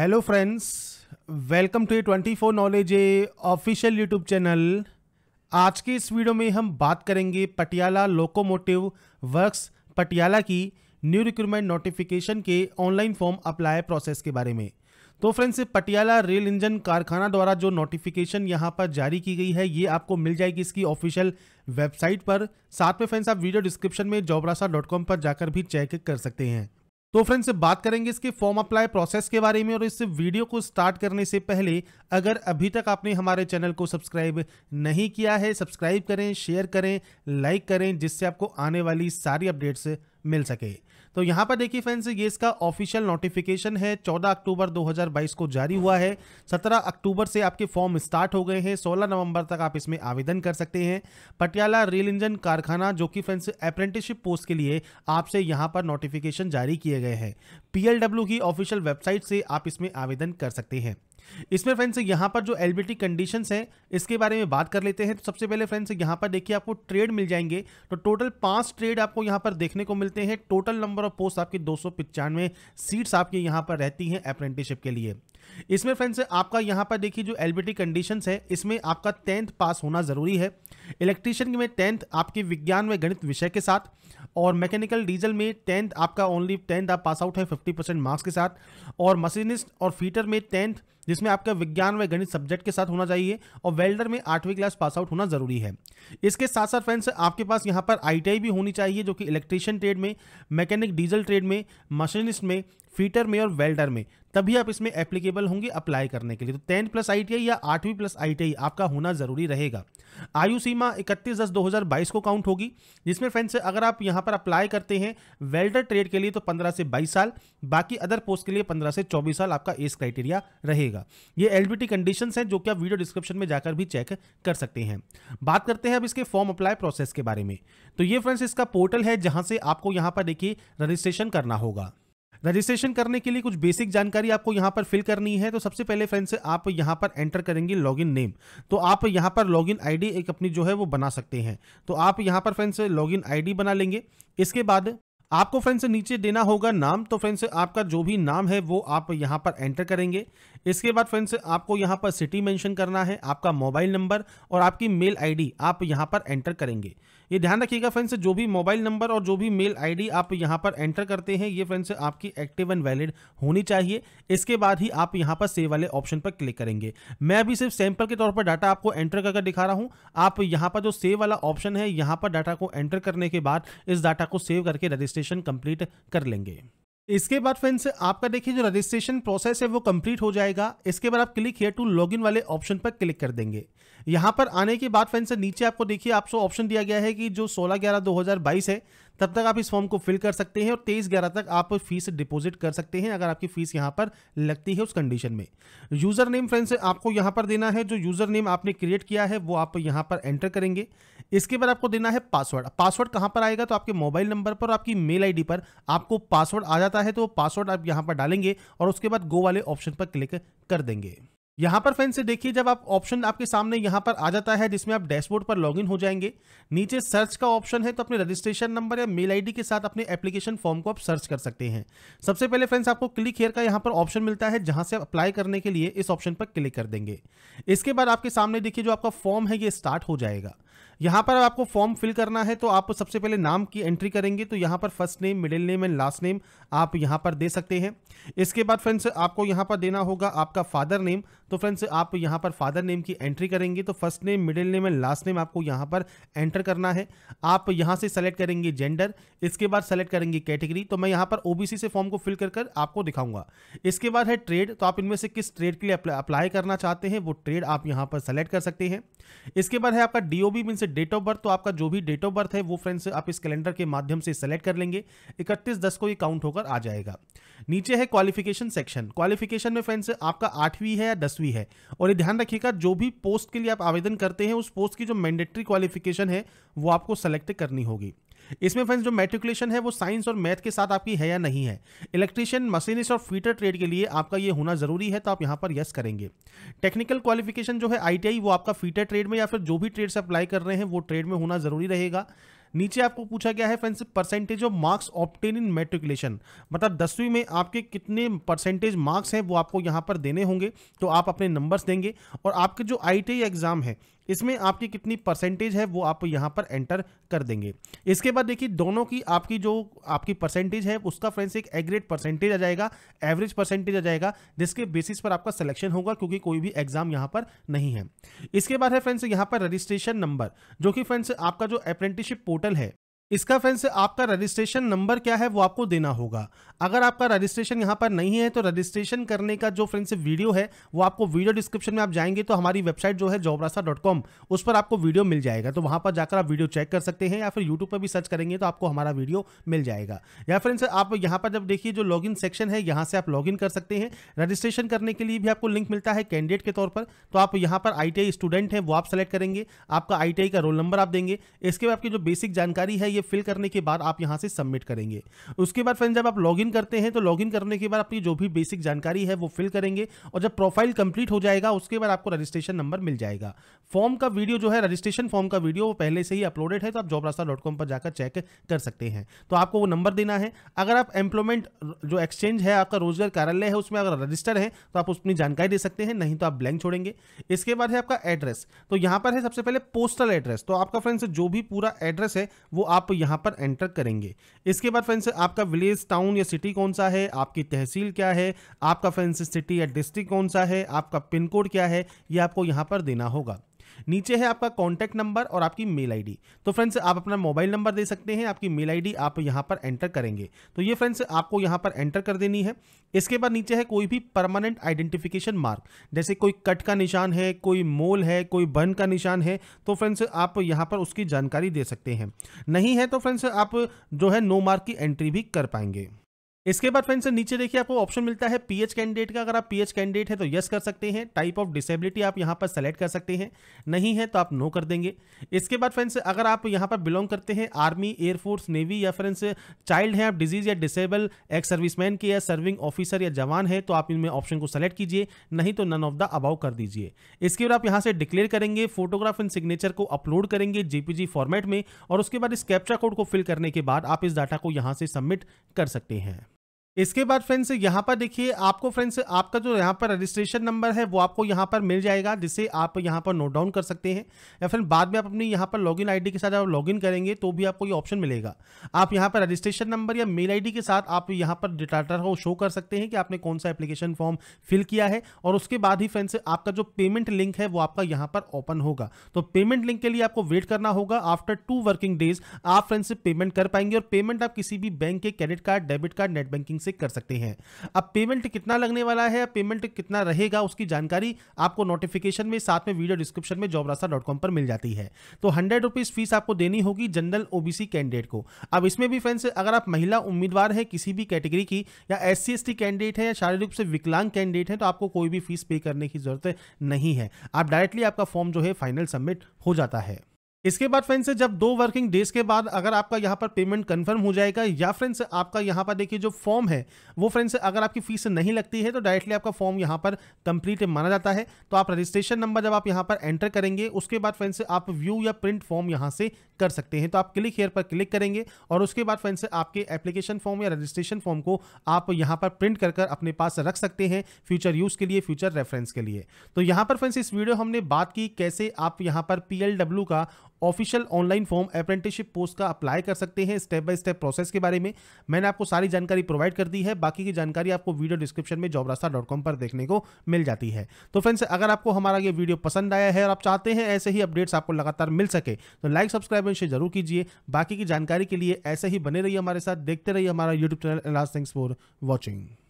hello friends welcome to A twenty four knowledge A official YouTube channel आज के इस video में हम बात करेंगे पटियाला लोकोमोटिव वर्क्स पटियाला की न्यू रिक्रूटमेंट नोटिफिकेशन के ऑनलाइन फॉर्म अप्लाई प्रोसेस के बारे में तो फ्रेंड्स पटियाला रेल इंजन कारखाना द्वारा जो नोटिफिकेशन यहाँ पर जारी की गई है ये आपको मिल जाएगी इसकी ऑफिशियल वेबसाइट पर साथ में फ्रेंड्स आप वीडियो डिस्क्रिप्शन में जॉबरासा पर जाकर भी चेक कर सकते हैं तो फ्रेंड्स बात करेंगे इसके फॉर्म अप्लाई प्रोसेस के बारे में और इस वीडियो को स्टार्ट करने से पहले अगर अभी तक आपने हमारे चैनल को सब्सक्राइब नहीं किया है सब्सक्राइब करें शेयर करें लाइक करें जिससे आपको आने वाली सारी अपडेट्स मिल सके तो यहाँ पर देखिए फ्रेंड्स ये इसका ऑफिशियल नोटिफिकेशन है 14 अक्टूबर 2022 को जारी हुआ है 17 अक्टूबर से आपके फॉर्म स्टार्ट हो गए हैं 16 नवंबर तक आप इसमें आवेदन कर सकते हैं पटियाला रेल इंजन कारखाना जो कि फ्रेंड्स अप्रेंटिसशिप पोस्ट के लिए आपसे यहाँ पर नोटिफिकेशन जारी किए गए हैं पी की ऑफिशियल वेबसाइट से आप इसमें आवेदन कर सकते हैं इसमें फ्रेंड्स यहाँ पर जो एलबीटी कंडीशंस हैं इसके बारे में बात कर लेते हैं तो सबसे पहले फ्रेंड्स यहाँ पर देखिए आपको ट्रेड मिल जाएंगे तो टोटल पांच ट्रेड आपको यहाँ पर देखने को मिलते हैं टोटल नंबर ऑफ पोस्ट आपकी दो सौ पिचानवे सीट्स आपकी यहाँ पर रहती हैं अप्रेंटिसशिप के लिए इसमें फ्रेंड्स आपका यहाँ पर देखिए जो एलबीटी कंडीशन है इसमें आपका टेंथ पास होना ज़रूरी है इलेक्ट्रीशियन में टेंथ आपके विज्ञान व गणित विषय के साथ और मैकेनिकल डीजल में टेंथ आपका ओनली टेंथ आप पास आउट है फिफ्टी मार्क्स के साथ और मशीनिस्ट और फीटर में टेंथ जिसमें आपका विज्ञान व गणित सब्जेक्ट के साथ होना चाहिए और वेल्डर में आठवीं क्लास पास आउट होना जरूरी है इसके साथ साथ फ्रेंड्स आपके पास यहाँ पर आई भी होनी चाहिए जो कि इलेक्ट्रिशियन ट्रेड में मैकेनिक डीजल ट्रेड में मशीनिस्ट में फीटर में और वेल्डर में तभी आप इसमें एप्लीकेबल होंगे अप्लाई करने के लिए तो टेंथ प्लस आई या आठवीं प्लस आई आपका होना ज़रूरी रहेगा आयु सीमा इकतीस दस 2022 को काउंट होगी जिसमें फ्रेंड्स अगर आप यहां पर अप्लाई करते हैं वेल्डर ट्रेड के लिए तो 15 से 22 साल बाकी अदर पोस्ट के लिए 15 से 24 साल आपका एज क्राइटेरिया रहेगा जाएगा ये एलबीटी कंडीशंस हैं जो कि आप वीडियो डिस्क्रिप्शन में जाकर भी चेक कर सकते हैं बात करते हैं अब इसके फॉर्म अप्लाई प्रोसेस के बारे में तो ये फ्रेंड्स इसका पोर्टल है जहां से आपको यहाँ पर देखिए रजिस्ट्रेशन करना होगा रजिस्ट्रेशन करने के लिए कुछ बेसिक जानकारी आपको यहां पर फिल करनी है तो सबसे पहले फ्रेंड्स आप यहां पर एंटर करेंगे लॉगिन नेम तो आप यहां पर लॉगिन आईडी एक अपनी जो है वो बना सकते हैं तो आप यहां पर फ्रेंड्स लॉगिन आईडी बना लेंगे इसके बाद आपको फ्रेंड्स नीचे देना होगा नाम तो फ्रेंड्स आपका जो भी नाम है वो आप यहाँ पर एंटर करेंगे इसके बाद फ्रेंड्स आपको यहाँ पर सिटी मेंशन करना है आपका मोबाइल नंबर और आपकी मेल आईडी आप यहाँ पर एंटर करेंगे ये ध्यान रखिएगा फ्रेंड्स जो भी मोबाइल नंबर और जो भी मेल आईडी आप यहाँ पर एंटर करते हैं ये फ्रेंड्स आपकी एक्टिव एंड वैलिड होनी चाहिए इसके बाद ही आप यहाँ पर सेव वाले ऑप्शन पर क्लिक करेंगे मैं अभी सिर्फ सैंपल के तौर पर डाटा आपको एंटर करके दिखा रहा हूँ आप यहाँ पर जो सेव वाला ऑप्शन है यहाँ पर डाटा को एंटर करने के बाद इस डाटा को सेव करके रजिस्ट्रेशन कंप्लीट कर लेंगे इसके बाद फ्रेंड्स आपका देखिए जो रजिस्ट्रेशन प्रोसेस है वो कंप्लीट हो जाएगा इसके बाद आप क्लिक हेयर टू लॉगिन वाले ऑप्शन पर क्लिक कर देंगे यहाँ पर आने के बाद फ्रेंड नीचे आपको देखिए आपको ऑप्शन दिया गया है कि जो 16 ग्यारह 2022 है तब तक आप इस फॉर्म को फिल कर सकते हैं और 23 ग्यारह तक आप फीस डिपॉजिट कर सकते हैं अगर आपकी फीस यहां पर लगती है उस कंडीशन में यूज़र नेम फ्रेंड्स आपको यहां पर देना है जो यूज़र नेम आपने क्रिएट किया है वो आप यहां पर एंटर करेंगे इसके बाद आपको देना है पासवर्ड पासवर्ड कहां पर आएगा तो आपके मोबाइल नंबर पर और आपकी मेल आई पर आपको पासवर्ड आ जाता है तो पासवर्ड आप यहां पर डालेंगे और उसके बाद गो वाले ऑप्शन पर क्लिक कर देंगे यहाँ पर फ्रेंड्स देखिए जब आप ऑप्शन आपके सामने यहाँ पर आ जाता है जिसमें आप डैशबोर्ड पर लॉगिन हो जाएंगे नीचे सर्च का ऑप्शन है तो अपने रजिस्ट्रेशन नंबर या मेल आईडी के साथ अपने एप्लीकेशन फॉर्म को आप सर्च कर सकते हैं सबसे पहले फ्रेंड्स आपको क्लिक हेयर का यहाँ पर ऑप्शन मिलता है जहाँ से आप अप्लाई करने के लिए इस ऑप्शन पर क्लिक कर देंगे इसके बाद आपके सामने देखिए जो आपका फॉर्म है ये स्टार्ट हो जाएगा यहाँ पर आपको फॉर्म फिल करना है तो आप सबसे पहले नाम की एंट्री करेंगे तो यहाँ पर first name middle name and last name आप यहाँ पर दे सकते हैं इसके बाद फ्रेंड्स आपको यहाँ पर देना होगा आपका फादर नेम तो फ्रेंड्स आप यहाँ पर फादर नेम की एंट्री करेंगे तो first name middle name and last name आपको यहाँ पर एंटर करना है आप यहाँ से सेलेक्ट करेंगे जेंडर इसके बाद सेलेक्ट करेंगे कैटेगरी तो मैं यहाँ पर ओ से फॉर्म को फिल कर आपको दिखाऊंगा इसके बाद है ट्रेड तो आप इनमें से किस ट्रेड के लिए अप्लाई करना चाहते हैं वो ट्रेड आप यहाँ पर सेलेक्ट कर सकते हैं इसके बाद है आपका D means date of birth तो आपका जो भी डेट ऑफ बर्थ है वो फ्रेंड्स आप इस कैलेंडर के माध्यम से सेलेक्ट कर लेंगे इकतीस दस को ये काउंट होकर आ जाएगा नीचे है क्वालिफिकेशन सेक्शन क्वालिफिकेशन में फ्रेंड्स आपका आठवीं है या दसवीं है और ये ध्यान रखिएगा जो भी पोस्ट के लिए आप आवेदन करते हैं उस पोस्ट की जो मैंडेटरी क्वालिफिकेशन है वो आपको सेलेक्ट करनी होगी इसमें फ्रेंड्स जो मेट्रिकुलेशन है वो साइंस और मैथ के साथ आपकी है या नहीं है इलेक्ट्रीशियन मशीनिस्ट और फीटर ट्रेड के लिए आपका ये होना जरूरी है तो आप यहाँ पर यस करेंगे टेक्निकल क्वालिफिकेशन जो है आई वो आपका फीटर ट्रेड में या फिर जो भी ट्रेड से अप्लाई कर रहे हैं वो ट्रेड में होना जरूरी रहेगा नीचे आपको पूछा गया है friends percentage of marks obtain in matriculation मतलब दसवीं में आपके कितने परसेंटेज मार्क्स हैं वो आपको यहाँ पर देने होंगे तो आप अपने नंबर्स देंगे और आपके जो आई एग्ज़ाम है इसमें आपकी कितनी परसेंटेज है वो आप यहाँ पर एंटर कर देंगे इसके बाद देखिए दोनों की आपकी जो आपकी परसेंटेज है उसका फ्रेंड्स एक एग्रेड परसेंटेज आ जाएगा एवरेज परसेंटेज आ जाएगा जिसके बेसिस पर आपका सिलेक्शन होगा क्योंकि कोई भी एग्जाम यहाँ पर नहीं है इसके बाद है फ्रेंड्स यहाँ पर रजिस्ट्रेशन नंबर जो कि फ्रेंड्स आपका जो अप्रेंटिसशिप पोर्टल है इसका फ्रेंड्स आपका रजिस्ट्रेशन नंबर क्या है वो आपको देना होगा अगर आपका रजिस्ट्रेशन यहाँ पर नहीं है तो रजिस्ट्रेशन करने का जो फ्रेंड्स वीडियो है वो आपको वीडियो डिस्क्रिप्शन में आप जाएंगे तो हमारी वेबसाइट जो है जॉबरासा डॉट कॉम उस पर आपको वीडियो मिल जाएगा तो वहाँ पर जाकर आप वीडियो चेक कर सकते हैं या फिर यूट्यूब पर भी सर्च करेंगे तो आपको हमारा वीडियो मिल जाएगा या फ्रेंड्स आप यहाँ पर जब देखिए जो लॉग सेक्शन है यहाँ से आप लॉग कर सकते हैं रजिस्ट्रेशन करने के लिए भी आपको लिंक मिलता है कैंडिडेट के तौर पर तो आप यहाँ पर आई स्टूडेंट है वो आप सेलेक्ट करेंगे आपका आई का रोल नंबर आप देंगे इसके बाद आपकी जो बेसिक जानकारी है ये ये फिल करने के बाद आप यहाँ से सबमिट करेंगे उसके बाद फ्रेंड जब आप लॉगिन करते हैं तो लॉगिन करने के बाद अपनी जो भी बेसिक जानकारी है वो फिल करेंगे और जब प्रोफाइल कंप्लीट हो जाएगा उसके बाद आपको रजिस्ट्रेशन नंबर मिल जाएगा फॉर्म का वीडियो जो है रजिस्ट्रेशन फॉर्म का वीडियो वो पहले से ही अपलोडेड है तो आप जॉब पर जाकर चेक कर सकते हैं तो आपको वो नंबर देना है अगर आप एम्प्लॉयमेंट जो एक्सचेंज है आपका रोजगार कार्यालय है उसमें अगर रजिस्टर है तो आप उसमें जानकारी दे सकते हैं नहीं तो आप ब्लैंक छोड़ेंगे इसके बाद है आपका एड्रेस तो यहां पर है सबसे पहले पोस्टल एड्रेस तो आपका फ्रेंड जो भी पूरा एड्रेस है वो आप यहाँ पर एंटर करेंगे इसके बाद फ्रेंड्स आपका विलेज टाउन या सिटी कौन सा है आपकी तहसील क्या है आपका फ्रेंड्स सिटी या डिस्ट्रिक्ट कौन सा है आपका पिन कोड क्या है ये आपको यहाँ पर देना होगा नीचे है आपका कॉन्टैक्ट नंबर और आपकी मेल आईडी तो फ्रेंड्स आप अपना मोबाइल नंबर दे सकते हैं आपकी मेल आईडी आप यहाँ पर एंटर करेंगे तो ये फ्रेंड्स आपको यहाँ पर एंटर कर देनी है इसके बाद नीचे है कोई भी परमानेंट आइडेंटिफिकेशन मार्क जैसे कोई कट का निशान है कोई मोल है कोई बन का निशान है तो फ्रेंड्स आप यहाँ पर उसकी जानकारी दे सकते हैं नहीं है तो फ्रेंड्स आप जो है नो मार्क की एंट्री भी कर पाएंगे इसके बाद फ्रेंड्स नीचे देखिए आपको ऑप्शन मिलता है पीएच कैंडिडेट का अगर आप पीएच कैंडिडेट है तो यस कर सकते हैं टाइप ऑफ डिसेबिलिटी आप यहां पर सेलेक्ट कर सकते हैं नहीं है तो आप नो कर देंगे इसके बाद फ्रेंड्स अगर आप यहां पर बिलोंग करते हैं आर्मी एयरफोर्स नेवी या फ्रेंड्स चाइल्ड हैं आप डिजीज या डिसेबल एक्स सर्विसमैन के या सर्विंग ऑफिसर या जवान है तो आप इनमें ऑप्शन को सेलेक्ट कीजिए नहीं तो नन ऑफ द अबाउ कर दीजिए इसके बाद आप यहाँ से डिक्लेयर करेंगे फोटोग्राफ एंड सिग्नेचर को अपलोड करेंगे जेपीजी फॉर्मेट में और उसके बाद इस कैप्चा कोड को फिल करने के बाद आप इस डाटा को यहाँ से सबमिट कर सकते हैं इसके बाद फ्रेंड्स यहाँ पर देखिए आपको फ्रेंड्स आपका जो यहाँ पर रजिस्ट्रेशन नंबर है वो आपको यहाँ पर मिल जाएगा जिसे आप यहाँ पर नोट डाउन कर सकते हैं या फिर बाद में आप अपनी यहाँ पर लॉगिन आईडी के साथ आप लॉगिन करेंगे तो भी आपको ये ऑप्शन मिलेगा आप यहाँ पर रजिस्ट्रेशन नंबर या मेल आई के साथ आप यहाँ पर डिटाटर को शो कर सकते हैं कि आपने कौन सा एप्लीकेशन फॉर्म फिल किया है और उसके बाद ही फ्रेंड्स आपका जो पेमेंट लिंक है वो आपका यहाँ पर ओपन होगा तो पेमेंट लिंक के लिए आपको वेट करना होगा आफ्टर टू वर्किंग डेज आप फ्रेंड्स पेमेंट कर पाएंगे और पेमेंट आप किसी भी बैंक के credit card debit card net banking setting से कर सकते हैं अब पेमेंट कितना लगने वाला है पेमेंट कितना रहेगा उसकी जानकारी आपको नोटिफिकेशन में साथ में वीडियो डिस्क्रिप्शन में जॉबरासा पर मिल जाती है तो हंड्रेड रुपीज़ फीस आपको देनी होगी जनरल ओबीसी कैंडिडेट को अब इसमें भी फ्रेंड्स अगर आप महिला उम्मीदवार है किसी भी कैटेगरी की या एस सी कैंडिडेट है या शारीरिक रूप से विकलांग कैंडिडेट है तो आपको कोई भी फीस पे करने की जरूरत नहीं है आप डायरेक्टली आपका फॉर्म जो है फाइनल सबमिट हो जाता है इसके बाद फ्रेंड्स जब दो वर्किंग डेज के बाद अगर आपका यहाँ पर पेमेंट कंफर्म हो जाएगा या फ्रेंड्स आपका यहाँ पर देखिए जो फॉर्म है वो फ्रेंड्स अगर आपकी फीस नहीं लगती है तो डायरेक्टली आपका फॉर्म यहाँ पर कंप्लीट माना जाता है तो आप रजिस्ट्रेशन नंबर जब आप यहाँ पर एंटर करेंगे उसके बाद फ्रेंड्स आप व्यू या प्रिंट फॉर्म यहाँ से कर सकते हैं तो आप क्लिक हेयर पर क्लिक करेंगे और उसके बाद फ्रेंड्स आपके एप्लीकेशन फॉर्म या रजिस्ट्रेशन फॉर्म को आप यहाँ पर प्रिंट कर अपने पास रख सकते हैं फ्यूचर यूज़ के लिए फ्यूचर रेफरेंस के लिए तो यहाँ पर फ्रेंड्स इस वीडियो हमने बात की कैसे आप यहाँ पर पी का official online form apprenticeship post का अप्लाई कर सकते हैं स्टेप बाय स्टेप प्रोसेस के बारे में मैंने आपको सारी जानकारी प्रोवाइड कर दी है बाकी की जानकारी आपको वीडियो डिस्क्रिप्शन में जॉब पर देखने को मिल जाती है तो फ्रेंड्स अगर आपको हमारा ये वीडियो पसंद आया है और आप चाहते हैं ऐसे ही अपडेट्स आपको लगातार मिल सके तो लाइक सब्सक्राइब एंड शेयर जरूर कीजिए बाकी की जानकारी के लिए ऐसे ही बने रहिए हमारे साथ देखते रहिए हमारा YouTube channel last thanks for watching